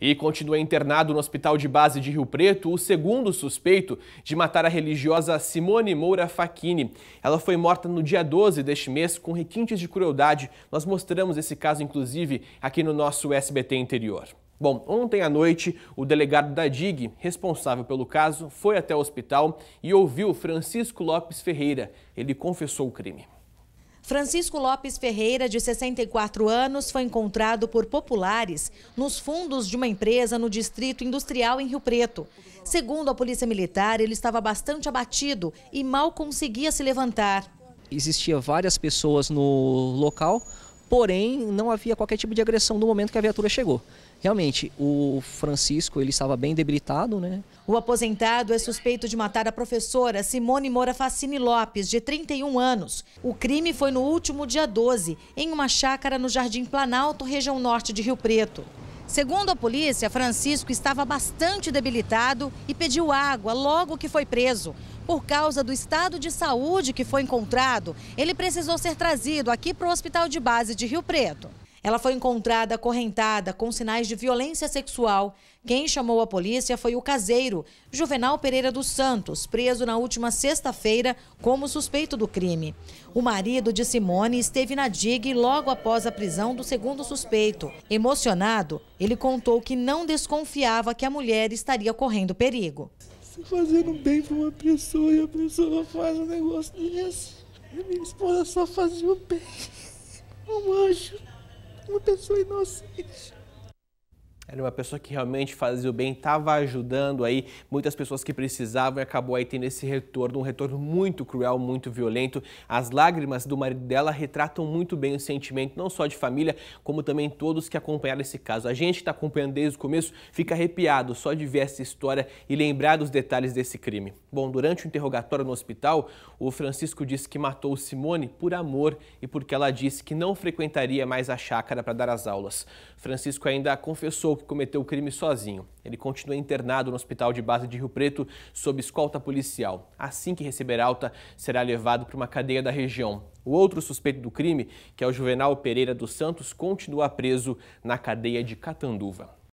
E continua internado no hospital de base de Rio Preto o segundo suspeito de matar a religiosa Simone Moura Facchini. Ela foi morta no dia 12 deste mês com requintes de crueldade. Nós mostramos esse caso, inclusive, aqui no nosso SBT Interior. Bom, ontem à noite, o delegado da DIG, responsável pelo caso, foi até o hospital e ouviu Francisco Lopes Ferreira. Ele confessou o crime. Francisco Lopes Ferreira, de 64 anos, foi encontrado por populares nos fundos de uma empresa no Distrito Industrial em Rio Preto. Segundo a Polícia Militar, ele estava bastante abatido e mal conseguia se levantar. Existia várias pessoas no local, porém não havia qualquer tipo de agressão no momento que a viatura chegou. Realmente, o Francisco ele estava bem debilitado, né? O aposentado é suspeito de matar a professora Simone Moura Facini Lopes, de 31 anos. O crime foi no último dia 12, em uma chácara no Jardim Planalto, região norte de Rio Preto. Segundo a polícia, Francisco estava bastante debilitado e pediu água logo que foi preso. Por causa do estado de saúde que foi encontrado, ele precisou ser trazido aqui para o hospital de base de Rio Preto. Ela foi encontrada acorrentada com sinais de violência sexual. Quem chamou a polícia foi o caseiro, Juvenal Pereira dos Santos, preso na última sexta-feira como suspeito do crime. O marido de Simone esteve na DIG logo após a prisão do segundo suspeito. Emocionado, ele contou que não desconfiava que a mulher estaria correndo perigo. Você fazendo bem para uma pessoa e a pessoa faz um negócio desse. A minha esposa só fazia o bem. Um anjo uma pessoa inocente. Era uma pessoa que realmente fazia o bem, estava ajudando aí muitas pessoas que precisavam e acabou aí tendo esse retorno, um retorno muito cruel, muito violento. As lágrimas do marido dela retratam muito bem o sentimento, não só de família, como também todos que acompanharam esse caso. A gente que está acompanhando desde o começo fica arrepiado só de ver essa história e lembrar dos detalhes desse crime. Bom, durante o interrogatório no hospital, o Francisco disse que matou Simone por amor e porque ela disse que não frequentaria mais a chácara para dar as aulas. Francisco ainda confessou que cometeu o crime sozinho. Ele continua internado no hospital de base de Rio Preto sob escolta policial. Assim que receber alta, será levado para uma cadeia da região. O outro suspeito do crime, que é o Juvenal Pereira dos Santos, continua preso na cadeia de Catanduva.